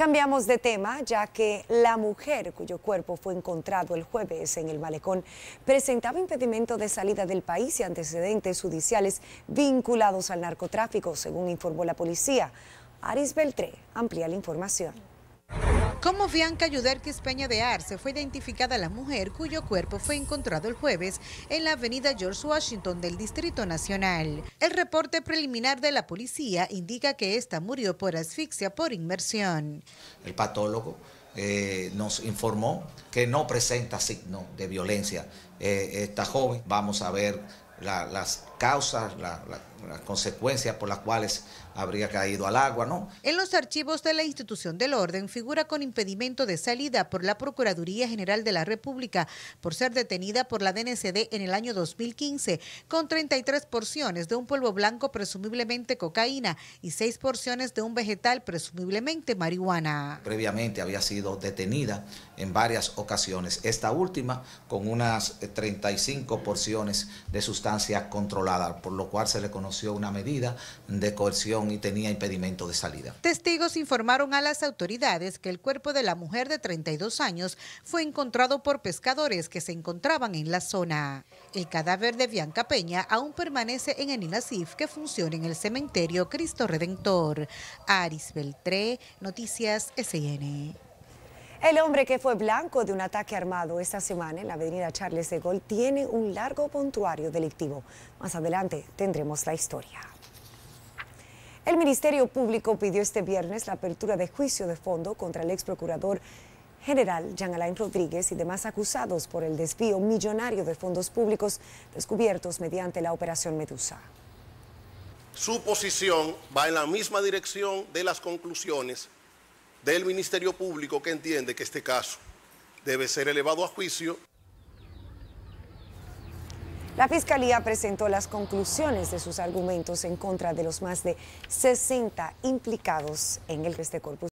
Cambiamos de tema, ya que la mujer cuyo cuerpo fue encontrado el jueves en el malecón presentaba impedimento de salida del país y antecedentes judiciales vinculados al narcotráfico, según informó la policía. Aris Beltré amplía la información. Como Bianca Yuderquis Peña de Arce fue identificada la mujer cuyo cuerpo fue encontrado el jueves en la avenida George Washington del Distrito Nacional. El reporte preliminar de la policía indica que esta murió por asfixia por inmersión. El patólogo eh, nos informó que no presenta signo de violencia eh, esta joven. Vamos a ver las causas, las consecuencias por las cuales habría caído al agua, ¿no? En los archivos de la institución del orden figura con impedimento de salida por la Procuraduría General de la República por ser detenida por la DNCD en el año 2015 con 33 porciones de un polvo blanco presumiblemente cocaína y 6 porciones de un vegetal presumiblemente marihuana. Previamente había sido detenida en varias ocasiones, esta última con unas 35 porciones de sustancia controlada, por lo cual se le conoció una medida de coerción y tenía impedimento de salida. Testigos informaron a las autoridades que el cuerpo de la mujer de 32 años fue encontrado por pescadores que se encontraban en la zona. El cadáver de Bianca Peña aún permanece en el INACIF, que funciona en el cementerio Cristo Redentor. Aris Beltré, Noticias SN. El hombre que fue blanco de un ataque armado esta semana en la avenida Charles de Gaulle tiene un largo pontuario delictivo. Más adelante tendremos la historia. El Ministerio Público pidió este viernes la apertura de juicio de fondo contra el ex procurador general Jean Alain Rodríguez y demás acusados por el desvío millonario de fondos públicos descubiertos mediante la Operación Medusa. Su posición va en la misma dirección de las conclusiones del Ministerio Público que entiende que este caso debe ser elevado a juicio. La Fiscalía presentó las conclusiones de sus argumentos en contra de los más de 60 implicados en el este corpus.